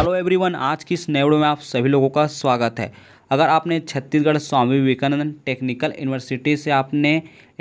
hello everyone आज की इस नए वीडियो में आप सभी लोगों का स्वागत है अगर आपने छत्तीसगढ़ स्वामी विवेकानंद टेक्निकल यूनिवर्सिटी से आपने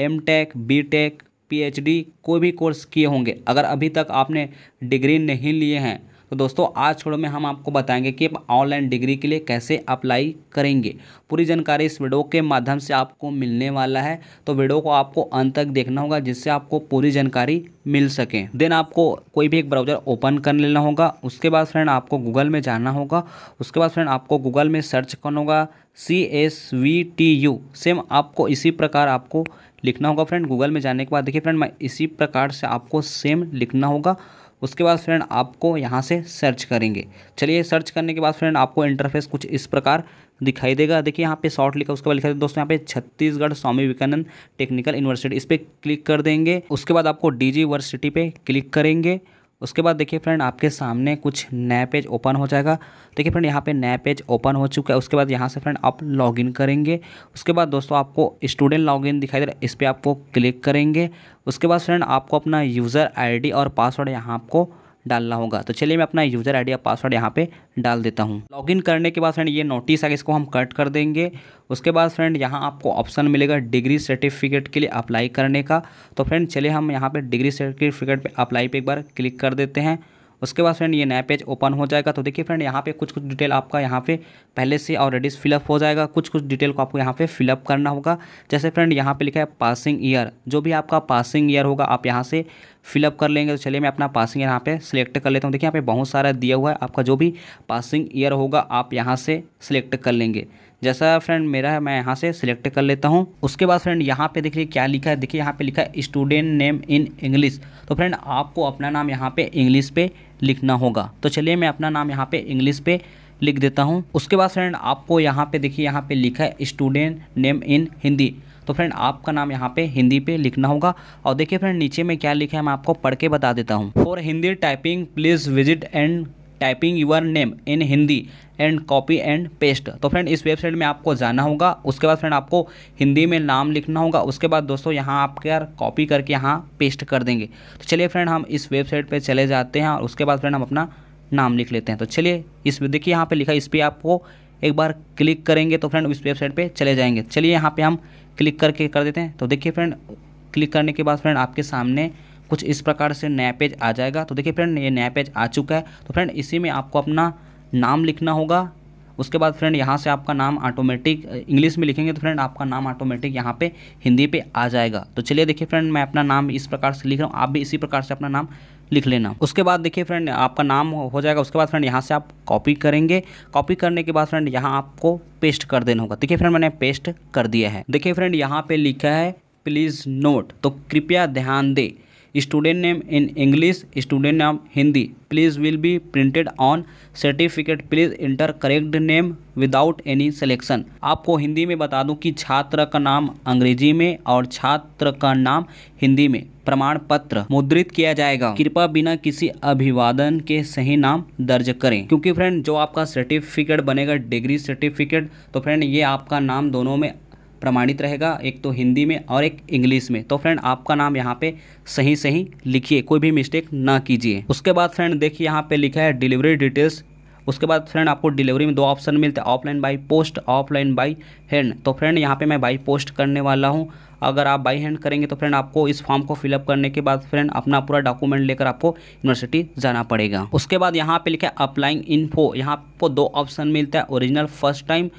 M tech B tech P कोई भी कोर्स किए होंगे अगर अभी तक आपने डिग्री नहीं लिए हैं तो दोस्तों आज छोड़ो में हम आपको बताएंगे कि आप ऑनलाइन डिग्री के लिए कैसे अप्लाई करेंगे पूरी जानकारी इस वीडियो के माध्यम से आपको मिलने वाला है तो वीडियो को आपको अंत तक देखना होगा जिससे आपको पूरी जानकारी मिल सके देन आपको कोई भी एक ब्राउज़र ओपन कर लेना होगा उसके बाद फ्रेंड आपको गूगल में जाना होगा उसके बाद फ्रेंड आपको गूगल में सर्च करना होगा C S V T U same आपको इसी प्रकार आपको लिखना होगा फ्रेंड गूगल में जाने के बाद देखिए फ्रेंड मैं इसी प्रकार से आपको सेम लिखना होगा उसके बाद फ्रेंड आपको यहाँ से सर्च करेंगे चलिए सर्च करने के बाद फ्रेंड आपको इंटरफेस कुछ इस प्रकार दिखाई देगा देखिए यहाँ पे शॉर्ट लिखा उसके बाद लिखा है दोस्तों यहाँ पे छत्तीसगढ़ स्वामी विवेकानंद टेक्निकल यूनिवर्सिटी इस पर क्लिक कर देंगे उसके बाद आपको डी जी यूनिवर्सिटी पे क्लिक करेंगे उसके बाद देखिए फ्रेंड आपके सामने कुछ नया पेज ओपन हो जाएगा देखिए फ्रेंड यहाँ पे नया पेज ओपन हो चुका है उसके बाद यहाँ से फ्रेंड आप लॉगिन करेंगे उसके बाद दोस्तों आपको स्टूडेंट लॉगिन दिखाई दे रहा है इस पर आपको क्लिक करेंगे उसके बाद फ्रेंड आपको अपना यूज़र आईडी और पासवर्ड यहाँ आपको डालना होगा तो चलिए मैं अपना यूज़र आई या पासवर्ड यहाँ पे डाल देता हूँ लॉगिन करने के बाद फ्रेंड ये नोटिस आगे इसको हम कट कर देंगे उसके बाद फ्रेंड यहाँ आपको ऑप्शन मिलेगा डिग्री सर्टिफिकेट के लिए अप्लाई करने का तो फ्रेंड चलिए हम यहाँ पर डिग्री सर्टिफिकेट पर अप्लाई पर एक बार क्लिक कर देते हैं उसके बाद फ्रेंड ये नया पेज ओपन हो जाएगा तो देखिए फ्रेंड यहाँ पे कुछ कुछ डिटेल आपका यहाँ पे पहले से ऑलरेडी फिलअप हो जाएगा कुछ कुछ डिटेल को आपको यहाँ पे फिलअप करना होगा जैसे फ्रेंड यहाँ पे लिखा है पासिंग ईयर जो भी आपका पासिंग ईयर होगा आप यहाँ से फिलअप कर लेंगे तो चलिए मैं अपना पासिंग ईयर यहाँ पे सिलेक्ट कर लेता हूँ देखिए यहाँ पे बहुत सारा दिया हुआ है आपका जो भी पासिंग ईयर होगा आप यहाँ से सिलेक्ट कर लेंगे जैसा फ्रेंड मेरा है मैं यहाँ से सिलेक्ट कर लेता हूँ उसके बाद फ्रेंड यहाँ पे देखिए क्या लिखा है देखिए यहाँ पे लिखा है स्टूडेंट नेम इन इंग्लिश तो फ्रेंड आपको अपना नाम यहाँ पे इंग्लिश पे लिखना होगा तो चलिए मैं अपना नाम यहाँ पे इंग्लिश पे लिख देता हूँ उसके बाद फ्रेंड आपको यहाँ पर देखिए यहाँ पर लिखा है स्टूडेंट नेम इन हिंदी तो फ्रेंड आपका नाम यहाँ पे हिंदी पे लिखना होगा और देखिए फ्रेंड नीचे में क्या लिखा है मैं आपको पढ़ के बता देता हूँ for Hindi typing please visit and typing your name in Hindi and copy and paste तो फ्रेंड इस वेबसाइट में आपको जाना होगा उसके बाद फ्रेंड आपको हिंदी में नाम लिखना होगा उसके बाद दोस्तों यहाँ आपके यार कॉपी करके यहाँ पेस्ट कर देंगे तो चलिए फ्रेंड हम इस वेबसाइट पर चले जाते हैं और उसके बाद फ्रेंड हम अपना नाम लिख लेते हैं तो चलिए इस देखिए यहाँ पे लिखा इस पर आपको एक बार क्लिक करेंगे तो फ्रेंड उस वेबसाइट पे चले जाएंगे चलिए यहाँ पे हम क्लिक करके कर देते हैं तो देखिए फ्रेंड क्लिक करने के बाद फ्रेंड आपके सामने कुछ इस प्रकार से नया पेज आ जाएगा तो देखिए फ्रेंड ये नया पेज आ चुका है तो फ्रेंड इसी में आपको अपना नाम लिखना होगा उसके बाद फ्रेंड यहाँ से आपका नाम ऑटोमेटिक इंग्लिश में लिखेंगे तो फ्रेंड आपका नाम ऑटोमेटिक यहाँ पे हिंदी पे आ जाएगा तो चलिए देखिए फ्रेंड मैं अपना नाम इस प्रकार से लिख रहा हूँ आप भी इसी प्रकार से अपना नाम लिख लेना उसके बाद देखिए फ्रेंड आपका नाम हो जाएगा उसके बाद फ्रेंड यहाँ से आप कॉपी करेंगे कॉपी करने के बाद फ्रेंड यहाँ आपको पेस्ट कर देना होगा देखिए फ्रेंड मैंने पेस्ट कर दिया है देखिए फ्रेंड यहाँ पे लिखा है प्लीज़ नोट तो कृपया ध्यान दें student name in English student नाम Hindi please will be printed on certificate please enter correct name without any selection आपको हिंदी में बता दूं कि छात्र का नाम अंग्रेजी में और छात्र का नाम हिंदी में प्रमाण पत्र मुद्रित किया जाएगा कृपया बिना किसी अभिवादन के सही नाम दर्ज करें क्योंकि फ्रेंड जो आपका सर्टिफिकेट बनेगा डिग्री सर्टिफिकेट तो फ्रेंड ये आपका नाम दोनों में प्रमाणित रहेगा एक तो हिंदी में और एक इंग्लिश में तो फ्रेंड आपका नाम यहाँ पे सही सही लिखिए कोई भी मिस्टेक ना कीजिए उसके बाद फ्रेंड देखिए यहाँ पे लिखा है डिलीवरी डिटेल्स उसके बाद फ्रेंड आपको डिलीवरी में दो ऑप्शन मिलते हैं offline by post offline by hand तो फ्रेंड यहाँ पे मैं बाई पोस्ट करने वाला हूँ अगर आप बाई हैंड करेंगे तो फ्रेंड आपको इस फॉर्म को फिलअप करने के बाद फ्रेंड अपना पूरा डॉक्यूमेंट लेकर आपको यूनिवर्सिटी जाना पड़ेगा उसके बाद यहाँ पे लिखा है अप्लाइंग इन्फो यहाँ आपको दो ऑप्शन मिलता है original first time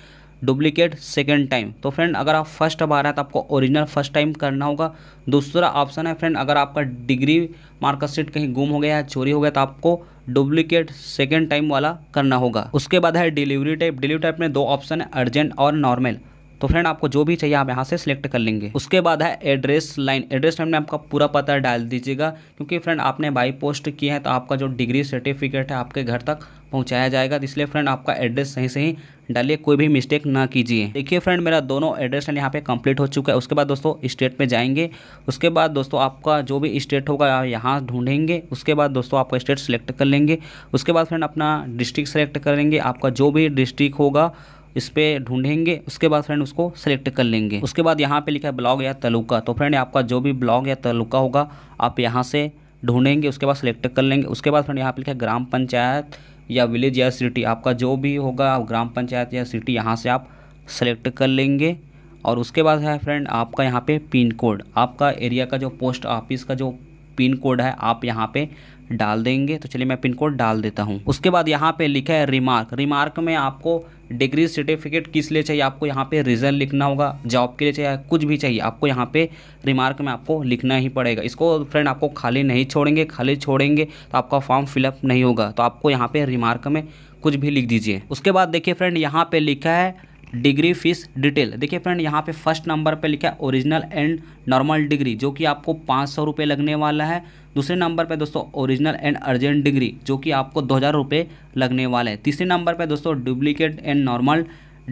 duplicate second time तो फ्रेंड अगर आप फर्स्ट बार हैं तो आपको ओरिजिनल फर्स्ट टाइम करना होगा दूसरा ऑप्शन है फ्रेंड अगर आपका डिग्री मार्कशीट कहीं गुम हो गया या चोरी हो गया तो आपको डुप्लीकेट सेकेंड टाइम वाला करना होगा उसके बाद है डिलीवरी टाइप डिलीवरी टाइप में दो ऑप्शन है अर्जेंट और नॉर्मल तो फ्रेंड आपको जो भी चाहिए आप यहाँ से सिलेक्ट कर लेंगे उसके बाद है एड्रेस लाइन एड्रेस लाइन में आपका पूरा पता डाल दीजिएगा क्योंकि फ्रेंड आपने बाई पोस्ट किया है तो आपका जो डिग्री सर्टिफिकेट है आपके घर तक पहुँचाया जाएगा तो इसलिए फ्रेंड आपका एड्रेस सही सही डालिए कोई भी मिस्टेक ना कीजिए देखिए फ्रेंड मेरा दोनों एड्रेस एंड यहाँ पे कंप्लीट हो चुका है उसके बाद दोस्तों स्टेट पे जाएंगे उसके बाद दोस्तों आपका जो भी स्टेट होगा आप यहाँ ढूंढेंगे उसके बाद दोस्तों आपका स्टेट सेलेक्ट कर लेंगे उसके बाद फ्रेंड अपना डिस्ट्रिक्ट सेलेक्ट करेंगे आपका जो भी डिस्ट्रिक्ट होगा इस पर ढूंढेंगे उसके बाद फ्रेंड उसको सेलेक्ट कर लेंगे उसके बाद यहाँ पर लिखा है ब्लॉग या तलुका तो फ्रेंड आपका जो भी ब्लॉग या तलुका होगा आप यहाँ से ढूंढेंगे उसके बाद सेलेक्ट कर लेंगे उसके बाद फ्रेंड यहाँ पर लिखा है ग्राम पंचायत या विलेज या सिटी आपका जो भी होगा ग्राम पंचायत या सिटी यहाँ से आप सेलेक्ट कर लेंगे और उसके बाद है फ्रेंड आपका यहाँ पे पिन कोड आपका एरिया का जो पोस्ट ऑफिस का जो पिन कोड है आप यहाँ पे डाल देंगे तो चलिए मैं पिन कोड डाल देता हूँ उसके बाद यहाँ पे लिखा है रिमार्क रिमार्क में आपको डिग्री सर्टिफिकेट किस लिए चाहिए आपको यहाँ पे रिजल्ट लिखना होगा जॉब के लिए चाहिए कुछ भी चाहिए आपको यहाँ पे रिमार्क में आपको लिखना ही पड़ेगा इसको फ्रेंड आपको खाली नहीं छोड़ेंगे खाली छोड़ेंगे तो आपका फॉर्म फिलअप नहीं होगा तो आपको यहाँ पर रिमार्क में कुछ भी लिख दीजिए उसके बाद देखिए फ्रेंड यहाँ पर लिखा है डिग्री फीस डिटेल देखिए फ्रेंड यहाँ पे फर्स्ट नंबर पे लिखा है ओरिजिनल एंड नॉर्मल डिग्री जो कि आपको पाँच सौ रुपये लगने वाला है दूसरे नंबर पे दोस्तों ओरिजिनल एंड अर्जेंट डिग्री जो कि आपको दो हज़ार रुपये लगने वाला है तीसरे नंबर पे दोस्तों डुप्लीकेट एंड नॉर्मल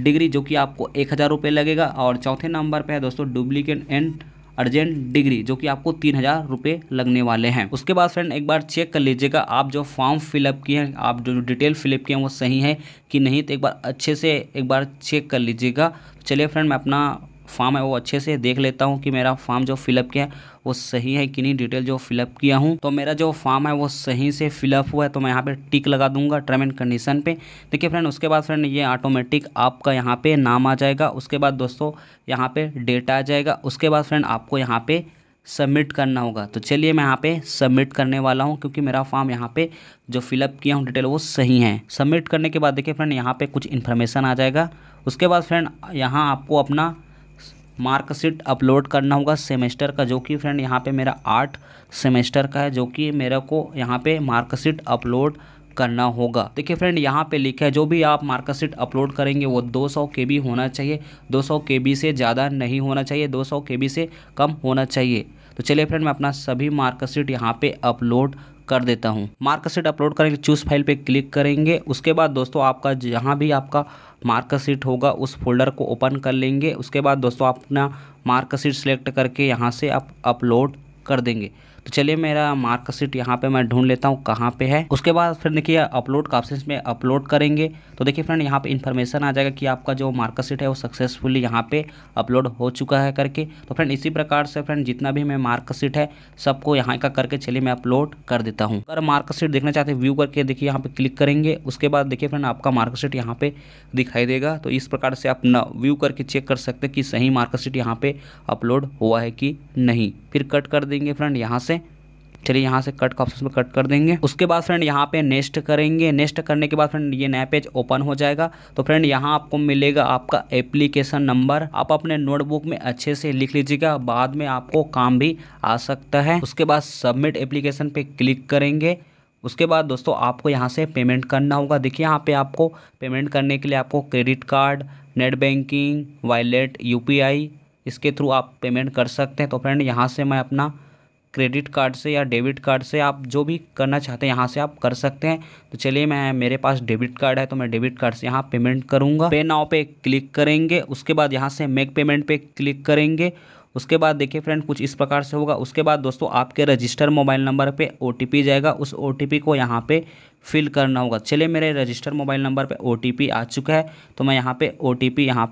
डिग्री जो कि आपको एक हज़ार रुपये लगेगा और चौथे नंबर पर है दोस्तों डुप्लीकेट एंड अर्जेंट डिग्री जो कि आपको तीन हज़ार रुपये लगने वाले हैं उसके बाद फ्रेंड एक बार चेक कर लीजिएगा आप जो फॉर्म फिलअप किए हैं आप जो डिटेल फिलअप किए हैं वो सही है कि नहीं तो एक बार अच्छे से एक बार चेक कर लीजिएगा तो चलिए फ्रेंड मैं अपना फॉर्म है वो अच्छे से देख लेता हूँ कि मेरा फॉर्म जो फिलअप किया है वो सही है कि नहीं डिटेल जो फिलअप किया हूँ तो मेरा जो फॉर्म है वो सही से फिलअप हुआ है तो मैं यहाँ पे टिक लगा दूंगा टर्म एंड कंडीशन पे देखिए फ्रेंड उसके बाद फ्रेंड ये ऑटोमेटिक आपका यहाँ पे नाम आ जाएगा उसके बाद दोस्तों यहाँ पे डेट आ जाएगा उसके बाद फ्रेंड आपको यहाँ पे सबमिट करना होगा तो चलिए मैं यहाँ पे सबमिट करने वाला हूँ क्योंकि मेरा फॉर्म यहाँ पे जो फिलअप किया हूँ डिटेल वो सही है सबमिट करने के बाद देखिए फ्रेंड यहाँ पे कुछ इन्फॉर्मेशन आ जाएगा उसके बाद फ्रेंड यहाँ आपको अपना मार्कशीट अपलोड करना होगा सेमेस्टर का जो कि फ्रेंड यहाँ पे मेरा आठ सेमेस्टर का है जो कि मेरे को यहाँ पे मार्कशीट अपलोड करना होगा देखिए फ्रेंड यहाँ पे लिखा है जो भी आप मार्कशीट अपलोड करेंगे वो 200 सौ होना चाहिए 200 सौ से ज़्यादा नहीं होना चाहिए 200 सौ से कम होना चाहिए तो चलिए फ्रेंड मैं अपना सभी मार्कशीट यहाँ पे अपलोड कर देता हूँ मार्कशीट अपलोड करेंगे चूज फाइल पे क्लिक करेंगे उसके बाद दोस्तों आपका जहाँ भी आपका मार्कशीट होगा उस फोल्डर को ओपन कर लेंगे उसके बाद दोस्तों अपना मार्कशीट सेलेक्ट करके यहाँ से आप अपलोड कर देंगे तो चलिए मेरा मार्कशीट यहाँ पे मैं ढूंढ लेता हूँ कहाँ पे है उसके बाद फिर देखिए अपलोड का ऑप्शन में अपलोड करेंगे तो देखिए फ्रेंड यहाँ पे इन्फॉर्मेशन आ जाएगा कि आपका जो मार्कशीट है वो सक्सेसफुली यहाँ पे अपलोड हो चुका है करके तो फ्रेंड इसी प्रकार से फ्रेंड जितना भी मैं मार्कशीट है सबको यहाँ का करके चलिए मैं अपलोड कर देता हूँ अगर मार्कशीट देखना चाहते हैं व्यू करके देखिए यहाँ पे क्लिक करेंगे उसके बाद देखिए फ्रेंड आपका मार्कशीट यहाँ पे दिखाई देगा तो इस प्रकार से आप न व्यू करके चेक कर सकते हैं कि सही मार्कशीट यहाँ पे अपलोड हुआ है कि नहीं फिर कट कर देंगे फ्रेंड यहाँ से चलिए यहाँ से कट का ऑप्शन में कट कर देंगे उसके बाद फ्रेंड यहाँ पे नेक्स्ट करेंगे नेक्स्ट करने के बाद फ्रेंड ये नया पेज ओपन हो जाएगा तो फ्रेंड यहाँ आपको मिलेगा आपका एप्लीकेशन नंबर आप अपने नोटबुक में अच्छे से लिख लीजिएगा बाद में आपको काम भी आ सकता है उसके बाद सबमिट एप्लीकेशन पर क्लिक करेंगे उसके बाद दोस्तों आपको यहाँ से पेमेंट करना होगा देखिए यहाँ पर आपको पेमेंट करने के लिए आपको credit card net banking wallet U इसके थ्रू आप पेमेंट कर सकते हैं तो फ्रेंड यहाँ से मैं अपना क्रेडिट कार्ड से या डेबिट कार्ड से आप जो भी करना चाहते हैं यहाँ से आप कर सकते हैं तो चलिए मैं मेरे पास डेबिट कार्ड है तो मैं डेबिट कार्ड से यहाँ पेमेंट करूँगा पे नाव पे क्लिक करेंगे उसके बाद यहाँ से मेक पेमेंट पे क्लिक करेंगे उसके बाद देखिए फ्रेंड कुछ इस प्रकार से होगा उसके बाद दोस्तों आपके रजिस्टर मोबाइल नंबर पर ओ जाएगा उस ओ को यहाँ पर फिल करना होगा चलिए मेरे रजिस्टर मोबाइल नंबर पर ओ आ चुका है तो मैं यहाँ पर ओ टी यहाँ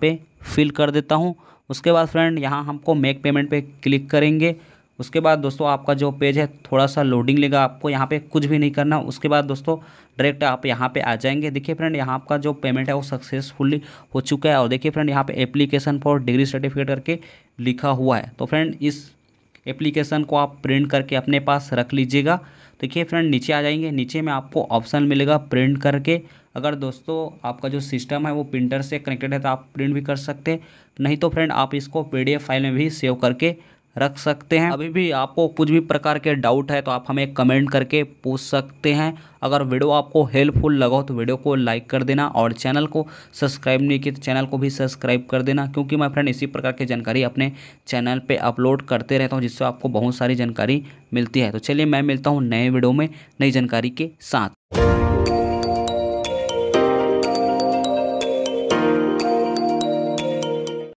फिल कर देता हूँ उसके बाद फ्रेंड यहाँ हमको मेक पेमेंट पर क्लिक करेंगे उसके बाद दोस्तों आपका जो पेज है थोड़ा सा लोडिंग लेगा आपको यहाँ पे कुछ भी नहीं करना उसके बाद दोस्तों डायरेक्ट आप यहाँ पे आ जाएंगे देखिए फ्रेंड यहाँ आपका जो पेमेंट है वो सक्सेसफुली हो चुका है और देखिए फ्रेंड यहाँ पे एप्लीकेशन फॉर डिग्री सर्टिफिकेट करके लिखा हुआ है तो फ्रेंड इस एप्लीकेशन को आप प्रिंट करके अपने पास रख लीजिएगा देखिए फ्रेंड नीचे आ जाएंगे नीचे में आपको ऑप्शन मिलेगा प्रिंट करके अगर दोस्तों आपका जो सिस्टम है वो प्रिंटर से कनेक्टेड है तो आप प्रिंट भी कर सकते हैं नहीं तो फ्रेंड आप इसको पी फाइल में भी सेव करके रख सकते हैं अभी भी आपको कुछ भी प्रकार के डाउट है तो आप हमें कमेंट करके पूछ सकते हैं अगर वीडियो आपको हेल्पफुल लगा हो तो वीडियो को लाइक कर देना और चैनल को सब्सक्राइब नहीं किया तो चैनल को भी सब्सक्राइब कर देना क्योंकि मैं फ्रेंड इसी प्रकार की जानकारी अपने चैनल पर अपलोड करते रहता हूँ जिससे आपको बहुत सारी जानकारी मिलती है तो चलिए मैं मिलता हूँ नए वीडियो में नई जानकारी के साथ